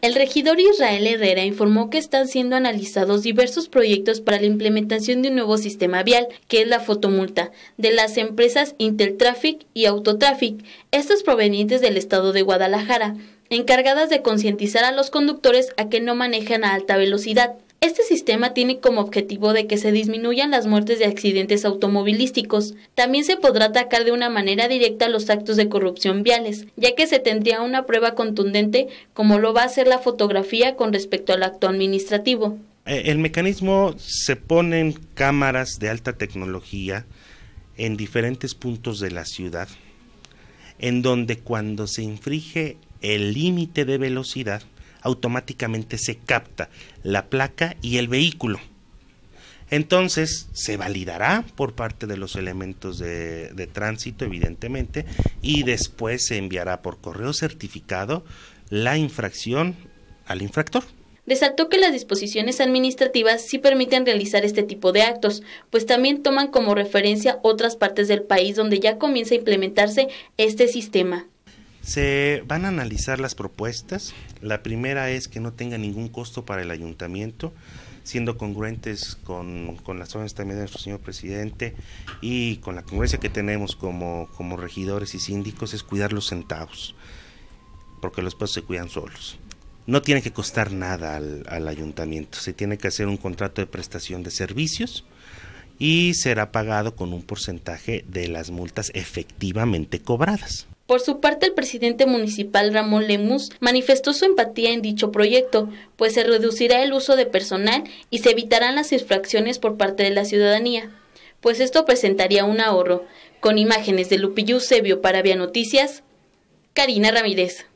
El regidor Israel Herrera informó que están siendo analizados diversos proyectos para la implementación de un nuevo sistema vial, que es la fotomulta, de las empresas Inteltrafic y Autotrafic, estas provenientes del estado de Guadalajara, encargadas de concientizar a los conductores a que no manejan a alta velocidad. Este sistema tiene como objetivo de que se disminuyan las muertes de accidentes automovilísticos. También se podrá atacar de una manera directa los actos de corrupción viales, ya que se tendría una prueba contundente como lo va a hacer la fotografía con respecto al acto administrativo. Eh, el mecanismo se ponen cámaras de alta tecnología en diferentes puntos de la ciudad, en donde cuando se infringe el límite de velocidad, automáticamente se capta la placa y el vehículo. Entonces se validará por parte de los elementos de, tránsito, evidentemente, y después se enviará por correo certificado la infracción al infractor resaltó que las disposiciones administrativas sí permiten realizar este tipo de actos, pues también toman como referencia otras partes del país donde ya comienza a implementarse este sistema. Se van a analizar las propuestas. La primera es que no tenga ningún costo para el ayuntamiento, siendo congruentes con, las órdenes también de nuestro señor presidente y con la congruencia que tenemos como, regidores y síndicos, es cuidar los centavos, porque los pesos se cuidan solos no tiene que costar nada al, ayuntamiento. Se tiene que hacer un contrato de prestación de servicios y será pagado con un porcentaje de las multas efectivamente cobradas. Por su parte, el presidente municipal Ramón Lemus manifestó su empatía en dicho proyecto, pues se reducirá el uso de personal y se evitarán las infracciones por parte de la ciudadanía, pues esto presentaría un ahorro. Con imágenes de Lupillo Eusebio para Vía Noticias, Karina Ramírez.